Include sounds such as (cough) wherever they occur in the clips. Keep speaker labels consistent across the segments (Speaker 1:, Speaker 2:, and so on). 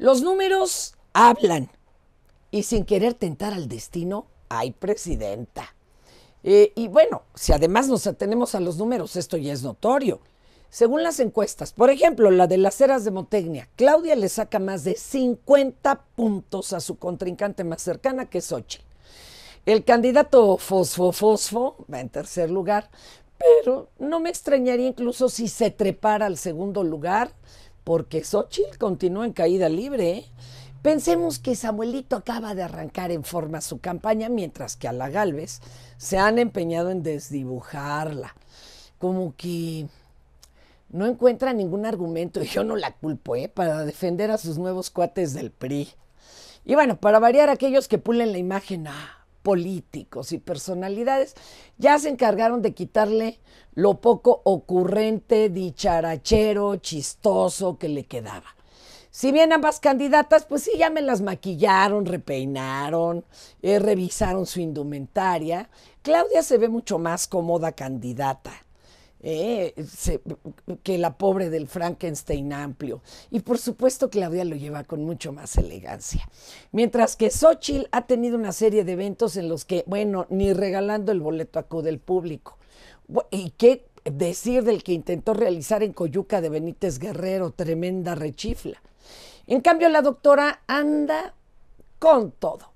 Speaker 1: Los números hablan. Y sin querer tentar al destino, hay presidenta. Eh, y bueno, si además nos atenemos a los números, esto ya es notorio. Según las encuestas, por ejemplo, la de las Heras de Motecnia, Claudia le saca más de 50 puntos a su contrincante más cercana, que es Ochi. El candidato Fosfo Fosfo va en tercer lugar, pero no me extrañaría incluso si se trepara al segundo lugar, porque Xochitl continúa en caída libre. ¿eh? Pensemos que Samuelito acaba de arrancar en forma su campaña, mientras que a la Galvez se han empeñado en desdibujarla. Como que no encuentra ningún argumento, y yo no la culpo, ¿eh? para defender a sus nuevos cuates del PRI. Y bueno, para variar aquellos que pulen la imagen, ah, políticos y personalidades, ya se encargaron de quitarle lo poco ocurrente, dicharachero, chistoso que le quedaba. Si bien ambas candidatas, pues sí, ya me las maquillaron, repeinaron, eh, revisaron su indumentaria, Claudia se ve mucho más cómoda candidata eh, que la pobre del Frankenstein amplio. Y por supuesto Claudia lo lleva con mucho más elegancia. Mientras que Xochitl ha tenido una serie de eventos en los que, bueno, ni regalando el boleto acude el público. ¿Y qué decir del que intentó realizar en Coyuca de Benítez Guerrero? Tremenda rechifla. En cambio, la doctora anda con todo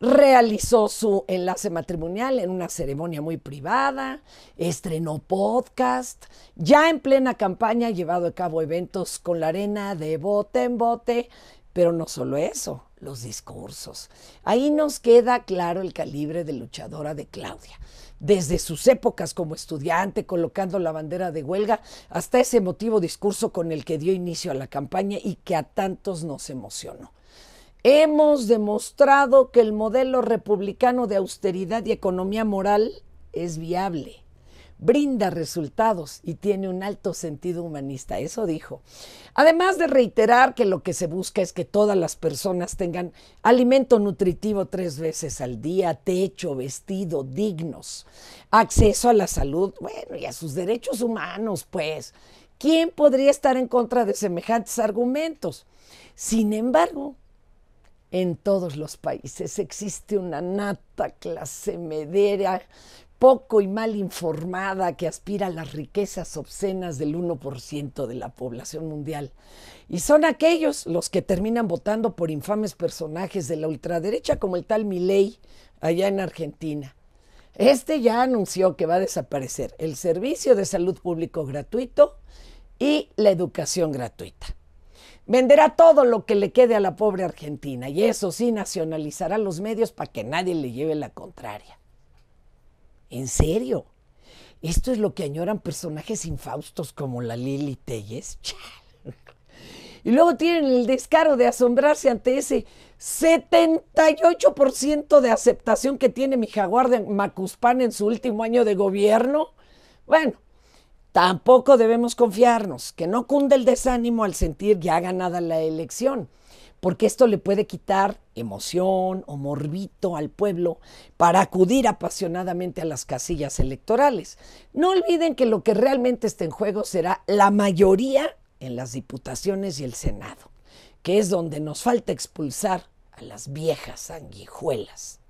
Speaker 1: realizó su enlace matrimonial en una ceremonia muy privada, estrenó podcast, ya en plena campaña ha llevado a cabo eventos con la arena de bote en bote, pero no solo eso, los discursos. Ahí nos queda claro el calibre de luchadora de Claudia. Desde sus épocas como estudiante, colocando la bandera de huelga, hasta ese emotivo discurso con el que dio inicio a la campaña y que a tantos nos emocionó. Hemos demostrado que el modelo republicano de austeridad y economía moral es viable, brinda resultados y tiene un alto sentido humanista, eso dijo. Además de reiterar que lo que se busca es que todas las personas tengan alimento nutritivo tres veces al día, techo, vestido, dignos, acceso a la salud, bueno, y a sus derechos humanos, pues. ¿Quién podría estar en contra de semejantes argumentos? Sin embargo, en todos los países. Existe una nata clase medera, poco y mal informada, que aspira a las riquezas obscenas del 1% de la población mundial. Y son aquellos los que terminan votando por infames personajes de la ultraderecha, como el tal Milei allá en Argentina. Este ya anunció que va a desaparecer el servicio de salud público gratuito y la educación gratuita. Venderá todo lo que le quede a la pobre Argentina y eso sí nacionalizará los medios para que nadie le lleve la contraria. ¿En serio? Esto es lo que añoran personajes infaustos como la Lili Telles. (laughs) Y luego tienen el descaro de asombrarse ante ese 78% de aceptación que tiene mi jaguar de Macuspán en su último año de gobierno. Bueno, Tampoco debemos confiarnos, que no cunde el desánimo al sentir ya ganada la elección, porque esto le puede quitar emoción o morbito al pueblo para acudir apasionadamente a las casillas electorales. No olviden que lo que realmente está en juego será la mayoría en las diputaciones y el Senado, que es donde nos falta expulsar a las viejas sanguijuelas.